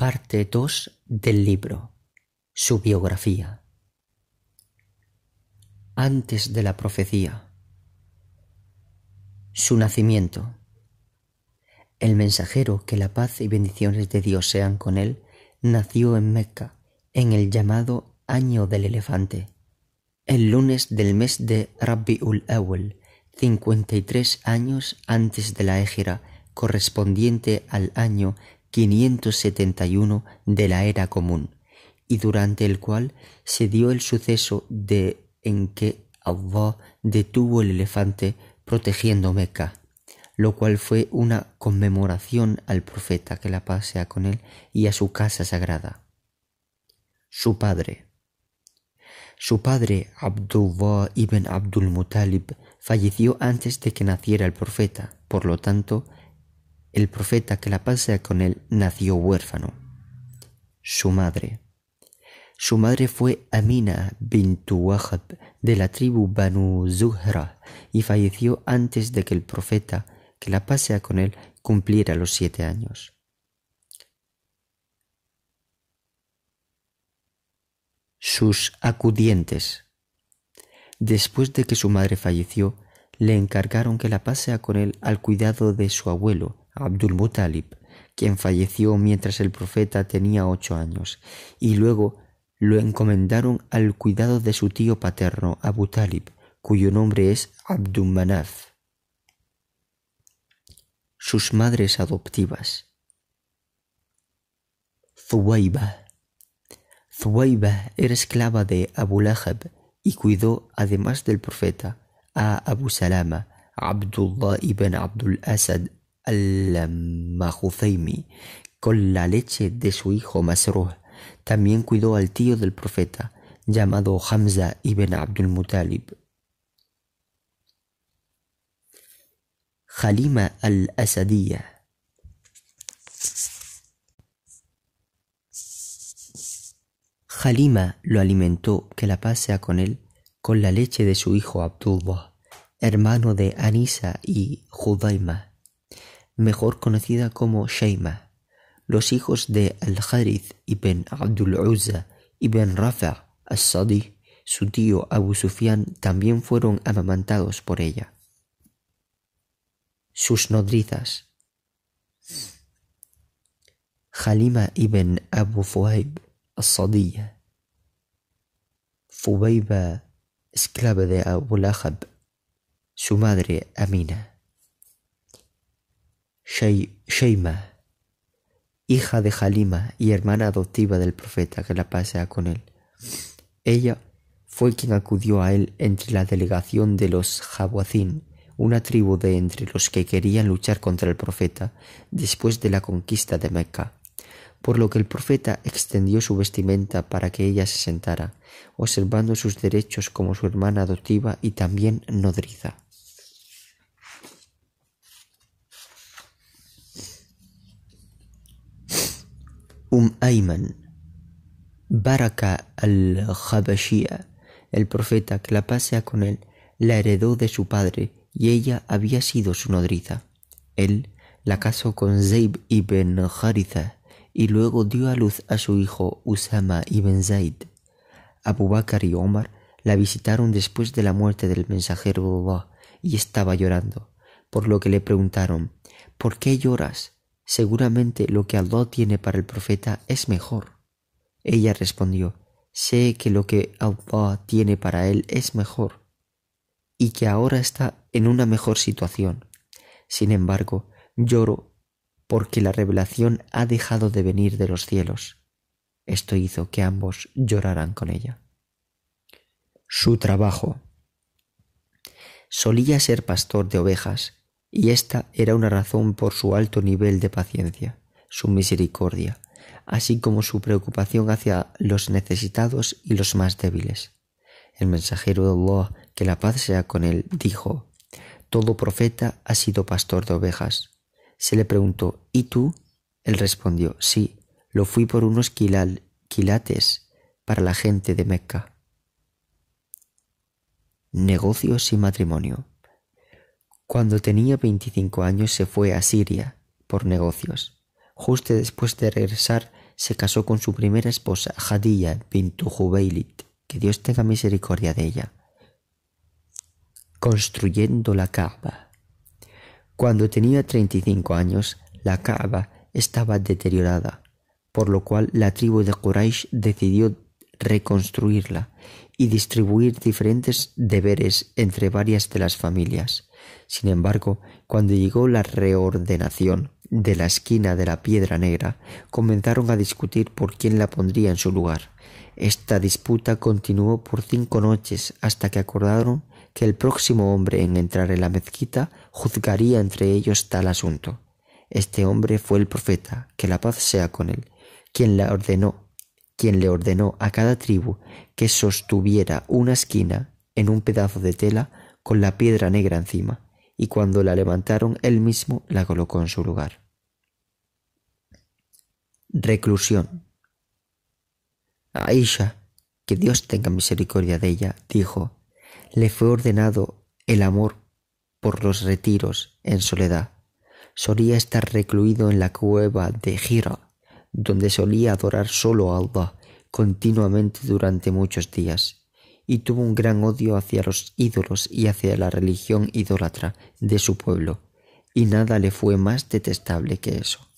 parte 2 del libro, su biografía. Antes de la profecía. Su nacimiento. El mensajero, que la paz y bendiciones de Dios sean con él, nació en Mecca, en el llamado Año del Elefante, el lunes del mes de Rabiul y 53 años antes de la égira, correspondiente al año 571 de la era común, y durante el cual se dio el suceso de en que Allah detuvo el elefante protegiendo Meca, lo cual fue una conmemoración al profeta que la pasea con él y a su casa sagrada. Su padre. Su padre, Abdullah ibn Abdul Mutalib, falleció antes de que naciera el profeta, por lo tanto, el profeta que la pasea con él nació huérfano. Su madre. Su madre fue Amina bintu Wahab de la tribu Banu Zuhra y falleció antes de que el profeta que la pasea con él cumpliera los siete años. Sus acudientes. Después de que su madre falleció, le encargaron que la pasea con él al cuidado de su abuelo, Abdul-Muttalib, quien falleció mientras el profeta tenía ocho años, y luego lo encomendaron al cuidado de su tío paterno, Abu Talib, cuyo nombre es Abdul-Manaf. Sus madres adoptivas. Zuwaiba. Zuwaiba era esclava de Abu Lahab y cuidó, además del profeta, a Abu Salama, Abdullah ibn Abdul Asad al-Majuzaimi con la leche de su hijo Masruh. También cuidó al tío del profeta, llamado Hamza ibn Abdul Muttalib. Halima al-Asadiyya Jalima lo alimentó, que la pasea con él, con la leche de su hijo Abdullah, hermano de Anisa y Judaima mejor conocida como Shaima. Los hijos de al kharith ibn Abdul Uzza ibn Rafa' al sadi su tío Abu Sufyan, también fueron amamantados por ella. Sus nodrizas. Halima ibn Abu Fuhaib al-Sadi. Fubaiba, esclava de Abu Lahab. Su madre, Amina. Sheima, hija de Halima y hermana adoptiva del profeta que la pasea con él. Ella fue quien acudió a él entre la delegación de los Jabuacín, una tribu de entre los que querían luchar contra el profeta después de la conquista de Mecca, por lo que el profeta extendió su vestimenta para que ella se sentara, observando sus derechos como su hermana adoptiva y también nodriza. Um Ayman, Baraka al-Jabashía, el profeta, que la pasea con él, la heredó de su padre y ella había sido su nodriza. Él la casó con Zayb ibn Haritha y luego dio a luz a su hijo Usama ibn Zaid. Abu Bakr y Omar la visitaron después de la muerte del mensajero y estaba llorando, por lo que le preguntaron, ¿por qué lloras? Seguramente lo que Allah tiene para el profeta es mejor. Ella respondió, sé que lo que Allah tiene para él es mejor, y que ahora está en una mejor situación. Sin embargo, lloro porque la revelación ha dejado de venir de los cielos. Esto hizo que ambos lloraran con ella. Su trabajo. Solía ser pastor de ovejas y esta era una razón por su alto nivel de paciencia, su misericordia, así como su preocupación hacia los necesitados y los más débiles. El mensajero de Allah, que la paz sea con él, dijo, Todo profeta ha sido pastor de ovejas. Se le preguntó, ¿y tú? Él respondió, sí, lo fui por unos quilates para la gente de Mecca. Negocios y matrimonio. Cuando tenía 25 años se fue a Siria por negocios. Justo después de regresar se casó con su primera esposa, Hadilla bin Jubailit, que Dios tenga misericordia de ella, construyendo la Kaaba. Cuando tenía 35 años, la Kaaba estaba deteriorada, por lo cual la tribu de Quraysh decidió reconstruirla y distribuir diferentes deberes entre varias de las familias. Sin embargo, cuando llegó la reordenación de la esquina de la piedra negra, comenzaron a discutir por quién la pondría en su lugar. Esta disputa continuó por cinco noches hasta que acordaron que el próximo hombre en entrar en la mezquita juzgaría entre ellos tal asunto. Este hombre fue el profeta, que la paz sea con él, quien la ordenó quien le ordenó a cada tribu que sostuviera una esquina en un pedazo de tela con la piedra negra encima, y cuando la levantaron él mismo la colocó en su lugar. Reclusión. Aisha, que Dios tenga misericordia de ella, dijo, le fue ordenado el amor por los retiros en soledad. Solía estar recluido en la cueva de donde solía adorar solo a Allah continuamente durante muchos días, y tuvo un gran odio hacia los ídolos y hacia la religión idólatra de su pueblo, y nada le fue más detestable que eso.